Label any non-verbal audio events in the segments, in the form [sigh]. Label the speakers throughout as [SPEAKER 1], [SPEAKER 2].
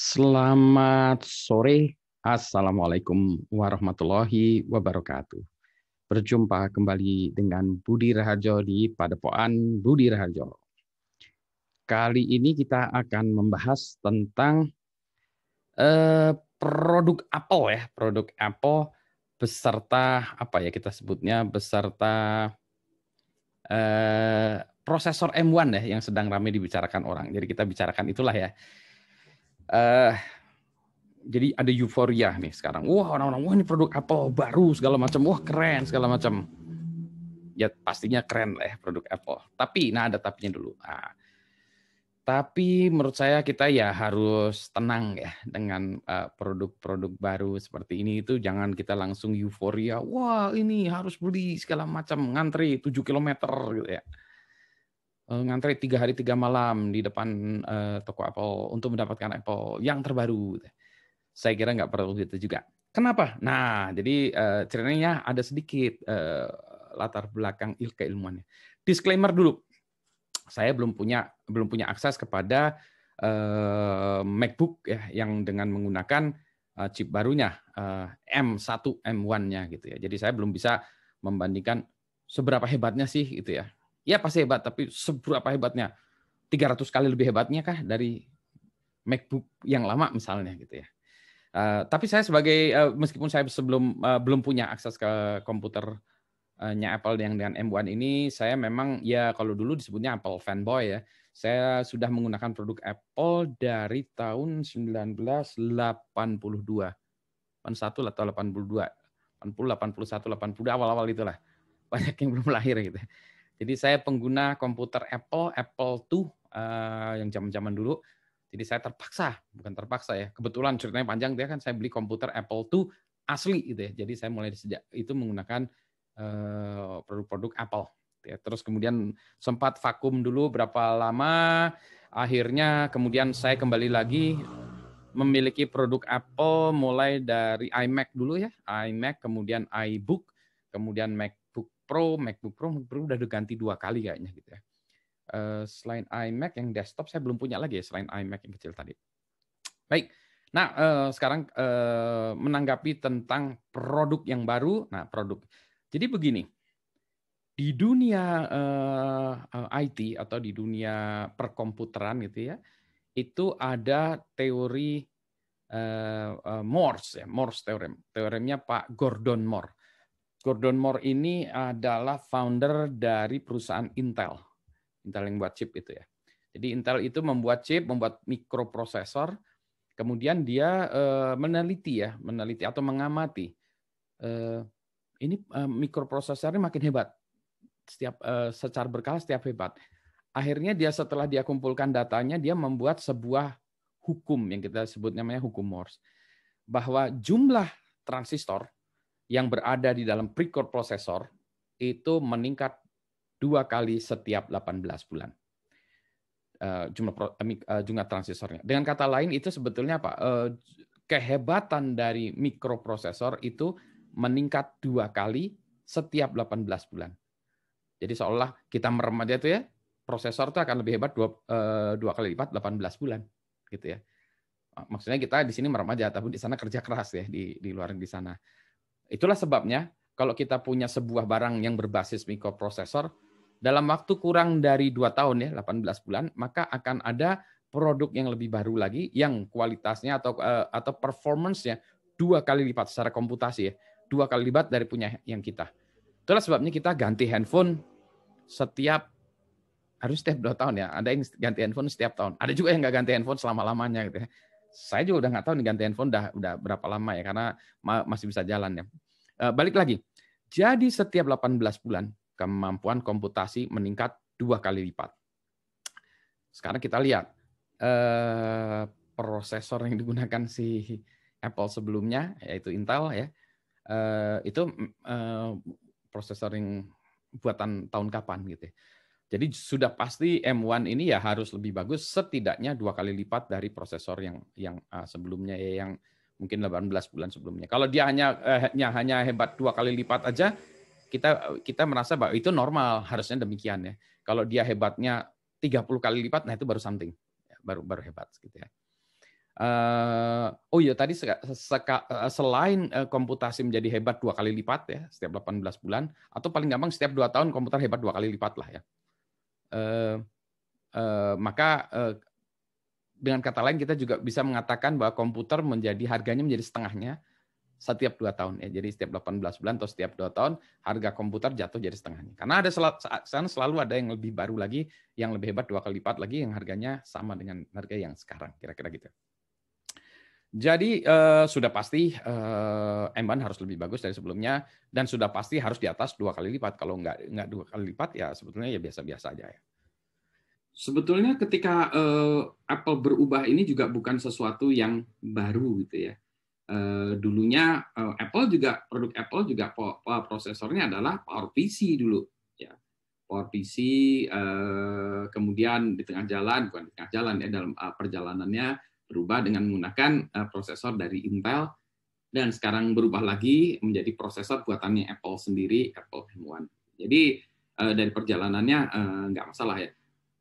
[SPEAKER 1] Selamat sore. Assalamualaikum warahmatullahi wabarakatuh. Berjumpa kembali dengan Budi Raharjo di Padepokan Budi Raharjo. Kali ini kita akan membahas tentang eh, produk Apple ya, produk Apple beserta apa ya kita sebutnya beserta eh, prosesor M1 ya yang sedang ramai dibicarakan orang. Jadi kita bicarakan itulah ya uh, jadi ada euforia nih sekarang. Wah orang-orang wah ini produk Apple baru segala macam. Wah keren segala macam. Ya pastinya keren lah ya produk Apple. Tapi nah ada tapinya dulu. Nah, tapi menurut saya kita ya harus tenang ya dengan eh, produk-produk baru seperti ini itu jangan kita langsung euforia. Wah ini harus beli segala macam ngantri 7 kilometer gitu ya. Eh, ngantri tiga hari tiga malam di depan uh, toko Apple untuk mendapatkan Apple yang terbaru. Gitu. Saya kira nggak perlu gitu juga. Kenapa? Nah, jadi uh, ceritanya ada sedikit uh, latar belakang il keilmuannya. Disclaimer dulu, saya belum punya belum punya akses kepada uh, MacBook ya yang dengan menggunakan uh, chip barunya uh, M1 M1-nya gitu ya. Jadi saya belum bisa membandingkan seberapa hebatnya sih gitu ya ya pasti hebat, tapi seberapa hebatnya? 300 kali lebih hebatnya kah dari MacBook yang lama misalnya gitu ya. Uh, tapi saya sebagai uh, meskipun saya sebelum uh, belum punya akses ke komputernya Apple yang dengan M1 ini, saya memang ya kalau dulu disebutnya Apple fanboy ya. Saya sudah menggunakan produk Apple dari tahun 1982. 81 atau 82. 80, 81, 82 awal-awal itulah. Banyak yang belum lahir gitu. Jadi saya pengguna komputer Apple, Apple II uh, eh, yang zaman-zaman dulu. Jadi saya terpaksa, bukan terpaksa ya. Kebetulan ceritanya panjang dia kan saya beli komputer Apple II asli gitu ya. Jadi saya mulai sejak itu menggunakan eh, produk-produk uh, Apple. Ya, terus kemudian sempat vakum dulu berapa lama, akhirnya kemudian saya kembali lagi memiliki produk Apple mulai dari iMac dulu ya, iMac kemudian iBook, kemudian Mac Pro, MacBook Pro, MacBook Pro udah diganti dua kali kayaknya gitu ya. Uh, selain iMac yang desktop saya belum punya lagi ya selain iMac yang kecil tadi. Baik. Nah, uh, sekarang uh, menanggapi tentang produk yang baru. Nah, produk. Jadi begini. Di dunia uh, IT atau di dunia perkomputeran gitu ya, itu ada teori uh, uh, Morse ya, Morse teorem. Teoremnya Pak Gordon Moore. Gordon Moore ini adalah founder dari perusahaan Intel. Intel yang buat chip itu ya. Jadi Intel itu membuat chip, membuat mikroprosesor, kemudian dia eh, meneliti ya, meneliti atau mengamati eh, ini eh, mikroprosesornya makin hebat setiap secara berkala setiap hebat. Akhirnya dia setelah dia kumpulkan datanya, dia membuat sebuah hukum yang kita sebut namanya hukum Moore, bahwa jumlah transistor yang berada di dalam pre-core prosesor itu meningkat dua kali setiap 18 bulan eh, jumlah eh, eh, jumlah transisornya. Dengan kata lain itu sebetulnya apa? Kehebatan dari mikroprosesor itu meningkat dua kali setiap 18 bulan. Jadi seolah kita merem aja itu ya, prosesor itu akan lebih hebat dua, dua kali lipat 18 bulan, gitu ya. Maksudnya kita di sini merem aja, tapi di sana kerja keras ya di di luar di sana. Itulah sebabnya kalau kita punya sebuah barang yang berbasis mikroprosesor, dalam waktu kurang dari 2 tahun ya, 18 bulan, maka akan ada produk yang lebih baru lagi yang kualitasnya atau eh, atau performance dua kali lipat secara komputasi ya, dua kali lipat dari punya yang kita. Itulah sebabnya kita ganti handphone setiap harus setiap dua tahun ya. Ada yang ganti handphone setiap tahun. Ada juga yang nggak ganti handphone selama lamanya gitu ya saya juga udah nggak tahu nih ganti handphone udah udah berapa lama ya karena ma masih bisa jalan ya. E, balik lagi. Jadi setiap 18 bulan kemampuan komputasi meningkat dua kali lipat. Sekarang kita lihat e, prosesor yang digunakan si Apple sebelumnya yaitu Intel ya. E, itu e, prosesor yang buatan tahun kapan gitu. Ya jadi sudah pasti M1 ini ya harus lebih bagus setidaknya dua kali lipat dari prosesor yang yang uh, sebelumnya ya yang mungkin 18 bulan sebelumnya. Kalau dia hanya eh, hanya hanya hebat dua kali lipat aja kita kita merasa bahwa itu normal harusnya demikian ya. Kalau dia hebatnya 30 kali lipat nah itu baru something. Ya, baru baru hebat gitu ya. Uh, oh iya tadi seka, seka, eh, selain uh, komputasi menjadi hebat dua kali lipat ya setiap 18 bulan atau paling gampang setiap dua tahun komputer hebat dua kali lipat lah ya eh, eh, maka eh, dengan kata lain kita juga bisa mengatakan bahwa komputer menjadi harganya menjadi setengahnya setiap dua tahun ya. Jadi setiap 18 bulan atau setiap dua tahun harga komputer jatuh jadi setengahnya. Karena ada selalu, selalu ada yang lebih baru lagi, yang lebih hebat dua kali lipat lagi yang harganya sama dengan harga yang sekarang kira-kira gitu. Jadi uh, sudah pasti uh, m harus lebih bagus dari sebelumnya dan sudah pasti harus di atas dua kali lipat. Kalau nggak nggak dua kali lipat ya sebetulnya ya biasa-biasa aja ya. Sebetulnya ketika uh, Apple berubah ini juga bukan sesuatu yang baru gitu ya. Uh, dulunya uh, Apple juga produk Apple juga po- prosesornya adalah PowerPC dulu ya. PowerPC kemudian di tengah jalan bukan di tengah jalan ya dalam perjalanannya berubah dengan menggunakan uh, prosesor dari Intel dan sekarang berubah lagi menjadi prosesor buatannya Apple sendiri, Apple M1. Jadi uh, dari perjalanannya uh, nggak masalah ya.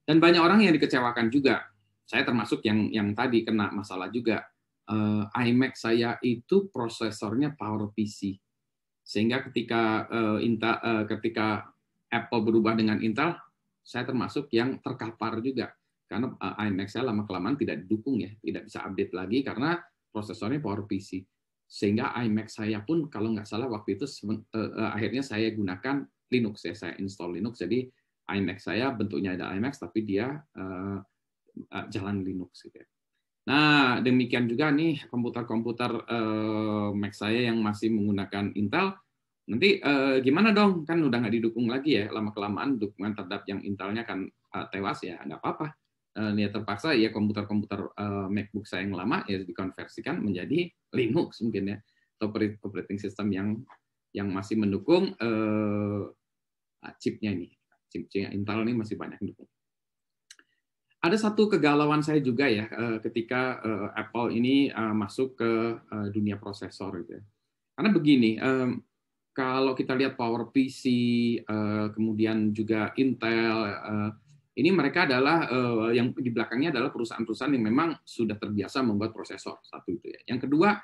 [SPEAKER 1] Dan banyak orang yang dikecewakan juga. Saya termasuk yang yang tadi kena masalah juga. Uh, iMac saya itu prosesornya PowerPC. Sehingga ketika uh, Intel uh, ketika Apple berubah dengan Intel, saya termasuk yang terkapar juga karena eh, IMX saya lama kelamaan tidak didukung ya, tidak bisa update lagi karena prosesornya PowerPC. Sehingga iMac saya pun kalau nggak salah waktu itu eh, eh, akhirnya saya gunakan Linux ya, saya install Linux. Jadi iMac saya bentuknya ada iMac tapi dia jalan Linux gitu ya. Nah, demikian juga nih komputer-komputer uh, Mac saya yang masih menggunakan Intel nanti eh, gimana dong kan udah nggak didukung lagi ya lama kelamaan dukungan terhadap yang Intelnya kan eh, tewas ya nggak apa-apa ya terpaksa ya komputer-komputer eh, MacBook saya yang lama ya dikonversikan menjadi Linux mungkin ya atau operating system yang yang masih mendukung eh, ah, chipnya ini chip, Intel ini masih banyak mendukung. Ada satu kegalauan saya juga ya eh, ketika Apple ini masuk ke dunia prosesor gitu ya. Karena begini, kalau kita lihat PowerPC, kemudian juga Intel, ini mereka adalah eh, yang di belakangnya adalah perusahaan-perusahaan yang memang sudah terbiasa membuat prosesor satu itu ya. Yang kedua,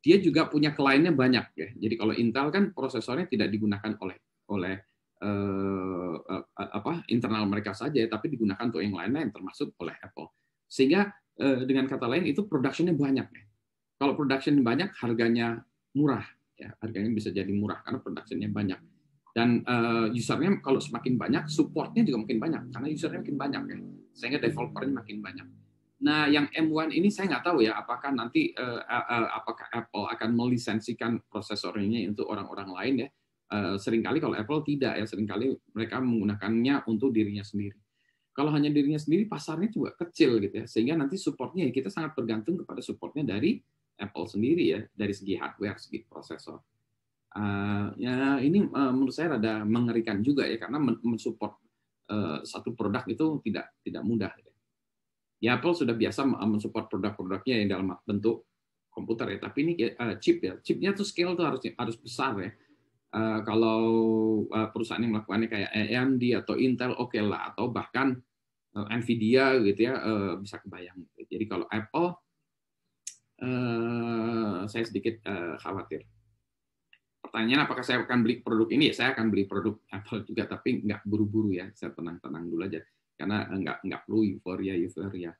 [SPEAKER 1] dia juga punya kliennya banyak ya. Jadi kalau Intel kan prosesornya tidak digunakan oleh oleh eh, eh, eh apa internal mereka saja, tapi digunakan untuk yang lainnya lain termasuk oleh Apple. Sehingga eh, dengan kata lain itu productionnya banyak ya. Kalau production banyak harganya murah ya, harganya bisa jadi murah karena productionnya banyak dan uh, usernya kalau semakin banyak supportnya juga makin banyak karena usernya makin banyak ya sehingga developernya makin banyak nah yang M1 ini saya nggak tahu ya apakah nanti uh, uh, apakah Apple akan melisensikan prosesornya untuk orang-orang lain ya uh, seringkali kalau Apple tidak ya seringkali mereka menggunakannya untuk dirinya sendiri kalau hanya dirinya sendiri pasarnya juga kecil gitu ya sehingga nanti supportnya ya, kita sangat bergantung kepada supportnya dari Apple sendiri ya dari segi hardware segi prosesor Eh, ya ini eh, menurut saya rada mengerikan juga ya karena mensupport eh, satu produk itu tidak tidak mudah. Ya Apple sudah biasa mensupport produk-produknya yang dalam bentuk komputer ya, tapi ini chip ya, chipnya tuh scale tuh harus harus besar ya. Uh, kalau uh, perusahaan yang melakukannya kayak AMD atau Intel oke okay lah atau bahkan uh, Nvidia gitu ya uh, bisa kebayang. Jadi kalau Apple uh, saya sedikit uh, khawatir pertanyaan apakah saya akan beli produk ini ya saya akan beli produk Apple juga tapi nggak buru-buru ya saya tenang-tenang dulu aja karena nggak nggak perlu euforia euforia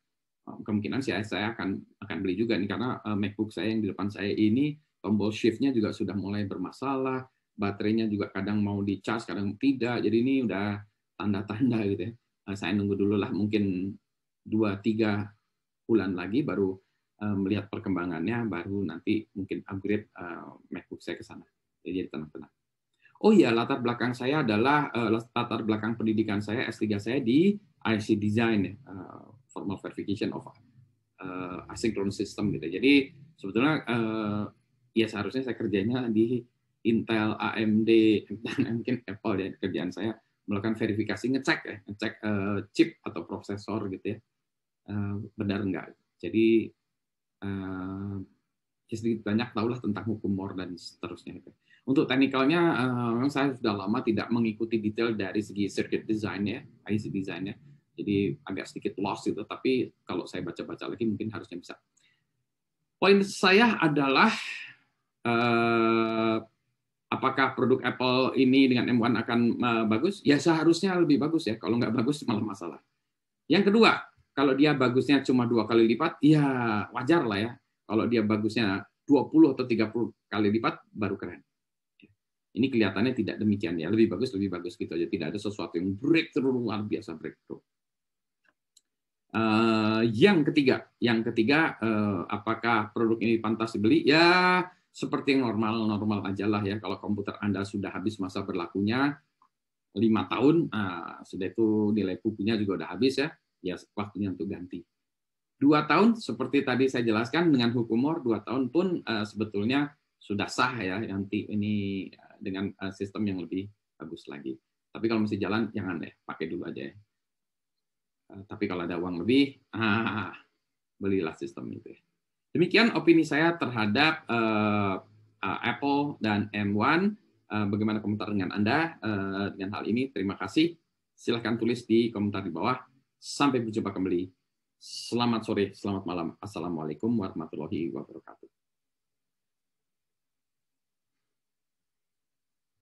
[SPEAKER 1] eh, kemungkinan saya saya akan akan beli juga nih karena eh, MacBook saya yang di depan saya ini tombol shiftnya juga sudah mulai bermasalah baterainya juga kadang mau di charge kadang tidak jadi ini udah tanda-tanda [laughs] gitu ya eh, saya nunggu dulu lah mungkin dua tiga bulan lagi baru melihat perkembangannya baru nanti mungkin upgrade MacBook saya ke sana. Iya, jadi tengah-tengah. Oh iya, latar belakang saya adalah uh, latar belakang pendidikan saya S3 saya di IC Design, uh, Formal Verification of uh, Asynchronous System gitu. Jadi sebetulnya uh, ya seharusnya saya kerjanya di Intel, AMD, dan [laughs] mungkin Apple ya kerjaan saya melakukan verifikasi ngecek ya, ngecek uh, chip atau prosesor gitu ya, uh, benar enggak. Jadi uh, ya sedikit banyak tahulah tentang hukum Moore dan seterusnya gitu. Untuk teknikalnya, eh, memang saya sudah lama tidak mengikuti detail dari segi circuit design ya, IC design ya. Jadi agak sedikit lost itu, tapi kalau saya baca-baca lagi mungkin harusnya bisa. Poin saya adalah eh, apakah produk Apple ini dengan M1 akan eh, bagus? Ya seharusnya lebih bagus ya. Kalau nggak bagus malah masalah. Yang kedua, kalau dia bagusnya cuma dua kali lipat, ya wajar lah ya. Kalau dia bagusnya 20 atau 30 kali lipat baru keren. Ini kelihatannya tidak demikian ya, lebih bagus lebih bagus gitu aja, tidak ada sesuatu yang breakthrough luar biasa breakthrough. Uh, yang ketiga, yang ketiga, uh, apakah produk ini pantas dibeli? Ya, seperti yang normal-normal aja lah ya. Kalau komputer Anda sudah habis masa berlakunya lima tahun, uh, sudah itu nilai bukunya juga udah habis ya. Ya, waktunya untuk ganti. Dua tahun, seperti tadi saya jelaskan dengan hukum mor, dua tahun pun uh, sebetulnya sudah sah ya. Nanti ini dengan eh, sistem yang lebih bagus lagi. Tapi kalau masih jalan, jangan deh, pakai dulu aja ya. Eh, tapi kalau ada uang lebih, [laughs] ah, belilah sistem itu ya. Demikian opini saya terhadap uh, uh, Apple dan M1. Uh, bagaimana komentar dengan Anda uh, dengan hal ini? Terima kasih. Silahkan tulis di komentar di bawah. Sampai berjumpa kembali. Selamat sore, selamat malam. Assalamualaikum warahmatullahi wabarakatuh.